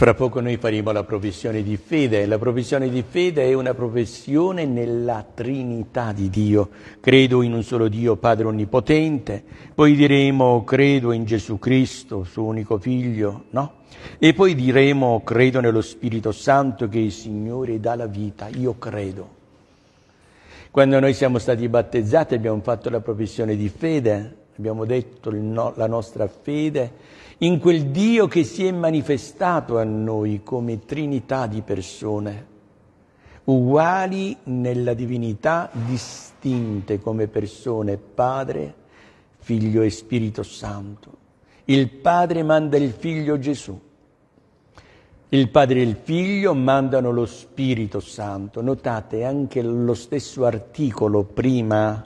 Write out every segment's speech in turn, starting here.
Fra poco noi faremo la professione di fede. La professione di fede è una professione nella Trinità di Dio. Credo in un solo Dio, Padre Onnipotente. Poi diremo credo in Gesù Cristo, suo unico figlio, no? E poi diremo credo nello Spirito Santo che il Signore dà la vita. Io credo. Quando noi siamo stati battezzati abbiamo fatto la professione di fede, abbiamo detto no, la nostra fede in quel Dio che si è manifestato a noi come Trinità di persone, uguali nella divinità, distinte come persone, Padre, Figlio e Spirito Santo. Il Padre manda il Figlio Gesù. Il Padre e il Figlio mandano lo Spirito Santo. Notate anche lo stesso articolo prima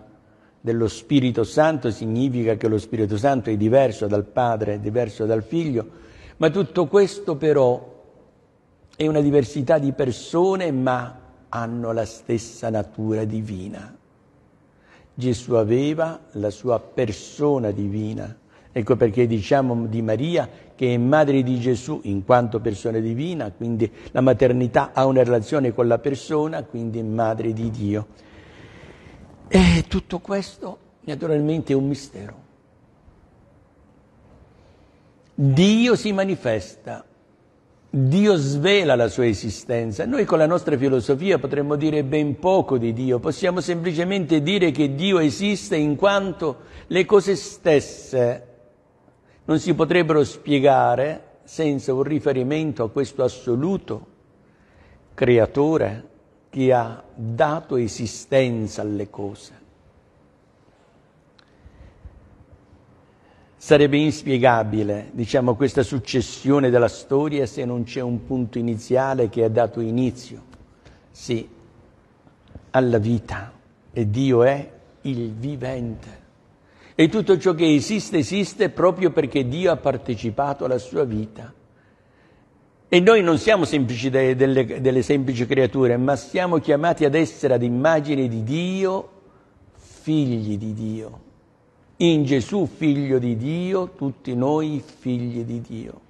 dello Spirito Santo significa che lo Spirito Santo è diverso dal Padre, è diverso dal Figlio, ma tutto questo però è una diversità di persone, ma hanno la stessa natura divina. Gesù aveva la sua persona divina. Ecco perché diciamo di Maria che è madre di Gesù in quanto persona divina, quindi la maternità ha una relazione con la persona, quindi è madre di Dio. E tutto questo naturalmente è un mistero. Dio si manifesta, Dio svela la sua esistenza. Noi con la nostra filosofia potremmo dire ben poco di Dio, possiamo semplicemente dire che Dio esiste in quanto le cose stesse non si potrebbero spiegare senza un riferimento a questo assoluto creatore che ha dato esistenza alle cose. Sarebbe inspiegabile, diciamo, questa successione della storia se non c'è un punto iniziale che ha dato inizio, sì, alla vita. E Dio è il vivente. E tutto ciò che esiste esiste proprio perché Dio ha partecipato alla sua vita. E noi non siamo semplici de, delle, delle semplici creature, ma siamo chiamati ad essere ad immagine di Dio, figli di Dio. In Gesù, figlio di Dio, tutti noi figli di Dio.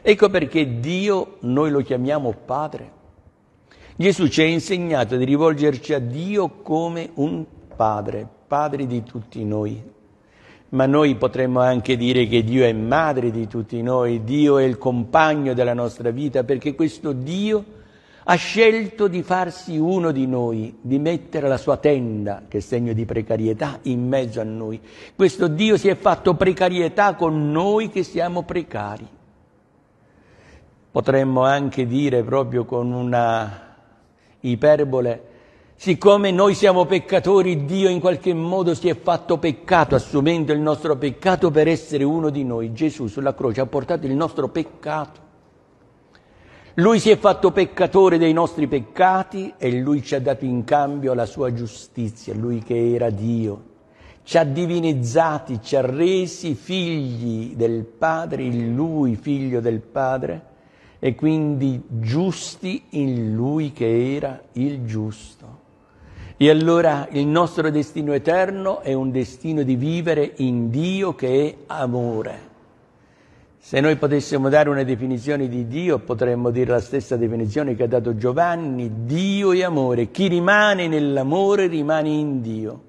Ecco perché Dio noi lo chiamiamo Padre. Gesù ci ha insegnato di rivolgerci a Dio come un Padre, Padre di tutti noi, ma noi potremmo anche dire che Dio è madre di tutti noi, Dio è il compagno della nostra vita, perché questo Dio ha scelto di farsi uno di noi, di mettere la sua tenda, che è segno di precarietà, in mezzo a noi. Questo Dio si è fatto precarietà con noi che siamo precari. Potremmo anche dire proprio con una iperbole, Siccome noi siamo peccatori, Dio in qualche modo si è fatto peccato, assumendo il nostro peccato per essere uno di noi. Gesù sulla croce ha portato il nostro peccato. Lui si è fatto peccatore dei nostri peccati e lui ci ha dato in cambio la sua giustizia, lui che era Dio. Ci ha divinizzati, ci ha resi figli del Padre, in lui figlio del Padre, e quindi giusti in lui che era il giusto. E allora il nostro destino eterno è un destino di vivere in Dio che è amore. Se noi potessimo dare una definizione di Dio, potremmo dire la stessa definizione che ha dato Giovanni, Dio è amore. Chi rimane nell'amore rimane in Dio.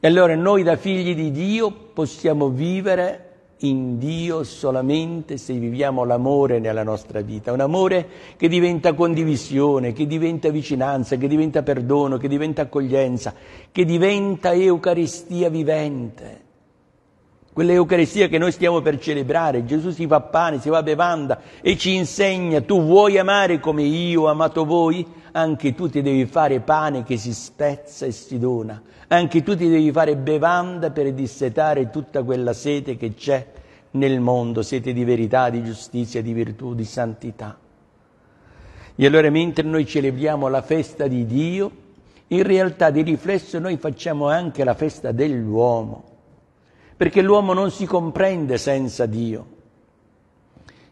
E allora noi da figli di Dio possiamo vivere in Dio solamente se viviamo l'amore nella nostra vita, un amore che diventa condivisione, che diventa vicinanza, che diventa perdono, che diventa accoglienza, che diventa Eucaristia vivente. Quell'Eucaristia che noi stiamo per celebrare, Gesù si fa pane, si fa bevanda e ci insegna, tu vuoi amare come io ho amato voi? Anche tu ti devi fare pane che si spezza e si dona, anche tu ti devi fare bevanda per dissetare tutta quella sete che c'è nel mondo, sete di verità, di giustizia, di virtù, di santità. E allora mentre noi celebriamo la festa di Dio, in realtà di riflesso noi facciamo anche la festa dell'uomo perché l'uomo non si comprende senza Dio.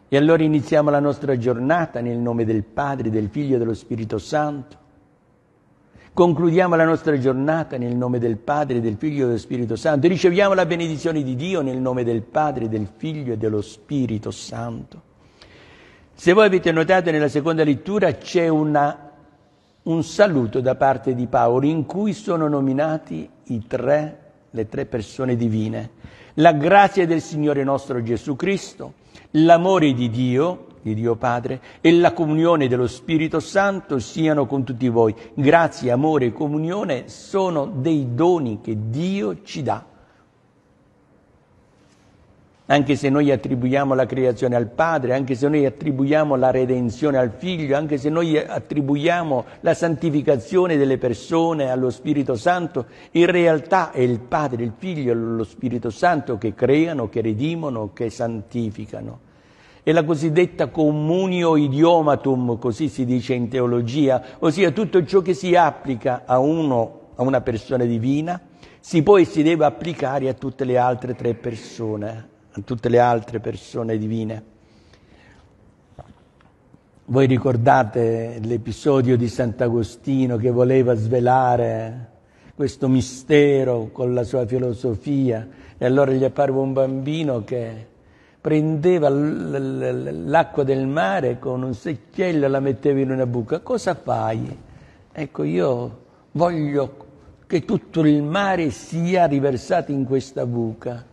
E allora iniziamo la nostra giornata nel nome del Padre, del Figlio e dello Spirito Santo. Concludiamo la nostra giornata nel nome del Padre, del Figlio e dello Spirito Santo. Riceviamo la benedizione di Dio nel nome del Padre, del Figlio e dello Spirito Santo. Se voi avete notato nella seconda lettura c'è una, un saluto da parte di Paolo in cui sono nominati i tre le tre persone divine, la grazia del Signore nostro Gesù Cristo, l'amore di Dio, di Dio Padre, e la comunione dello Spirito Santo siano con tutti voi. Grazie, amore e comunione sono dei doni che Dio ci dà anche se noi attribuiamo la creazione al Padre, anche se noi attribuiamo la redenzione al Figlio, anche se noi attribuiamo la santificazione delle persone allo Spirito Santo, in realtà è il Padre, il Figlio e lo Spirito Santo che creano, che redimono, che santificano. È la cosiddetta communio idiomatum, così si dice in teologia, ossia tutto ciò che si applica a, uno, a una persona divina, si può e si deve applicare a tutte le altre tre persone a tutte le altre persone divine. Voi ricordate l'episodio di Sant'Agostino che voleva svelare questo mistero con la sua filosofia e allora gli apparve un bambino che prendeva l'acqua del mare con un secchiello e la metteva in una buca. Cosa fai? Ecco, io voglio che tutto il mare sia riversato in questa buca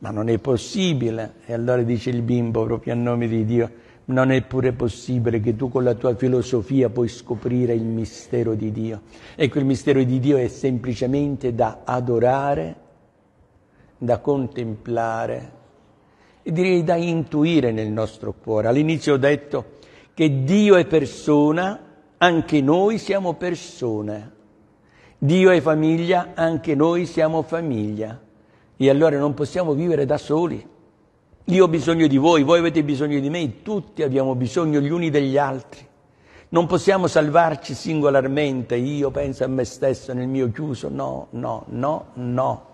ma non è possibile. E allora dice il bimbo, proprio a nome di Dio, non è pure possibile che tu con la tua filosofia puoi scoprire il mistero di Dio. Ecco, il mistero di Dio è semplicemente da adorare, da contemplare e direi da intuire nel nostro cuore. All'inizio ho detto che Dio è persona, anche noi siamo persone. Dio è famiglia, anche noi siamo famiglia. E allora non possiamo vivere da soli. Io ho bisogno di voi, voi avete bisogno di me, tutti abbiamo bisogno gli uni degli altri. Non possiamo salvarci singolarmente, io penso a me stesso nel mio chiuso, no, no, no, no.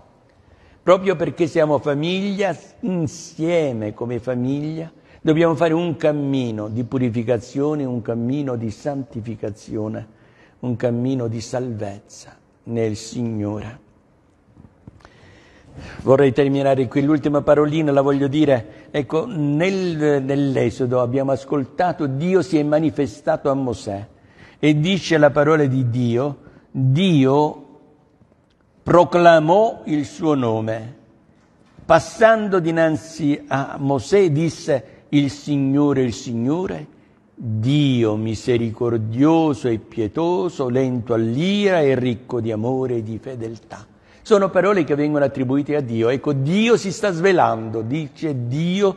Proprio perché siamo famiglia, insieme come famiglia, dobbiamo fare un cammino di purificazione, un cammino di santificazione, un cammino di salvezza nel Signore. Vorrei terminare qui, l'ultima parolina la voglio dire, ecco, nel, nell'Esodo abbiamo ascoltato Dio si è manifestato a Mosè e dice la parola di Dio, Dio proclamò il suo nome, passando dinanzi a Mosè disse il Signore, il Signore, Dio misericordioso e pietoso, lento all'ira e ricco di amore e di fedeltà. Sono parole che vengono attribuite a Dio. Ecco, Dio si sta svelando, dice Dio,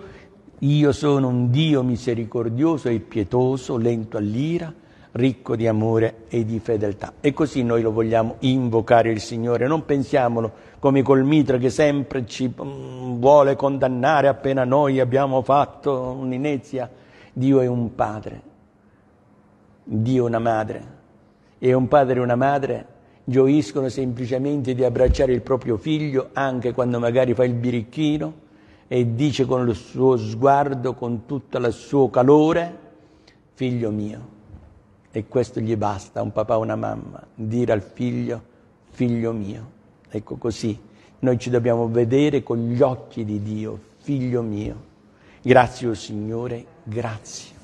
io sono un Dio misericordioso e pietoso, lento all'ira, ricco di amore e di fedeltà. E così noi lo vogliamo invocare il Signore, non pensiamolo come col mitra che sempre ci mm, vuole condannare appena noi abbiamo fatto un'inezia. Dio è un padre, Dio è una madre, e un padre e una madre gioiscono semplicemente di abbracciare il proprio figlio anche quando magari fa il birichino e dice con il suo sguardo, con tutto il suo calore, figlio mio. E questo gli basta, un papà o una mamma, dire al figlio, figlio mio. Ecco così, noi ci dobbiamo vedere con gli occhi di Dio, figlio mio. Grazie, oh Signore, grazie.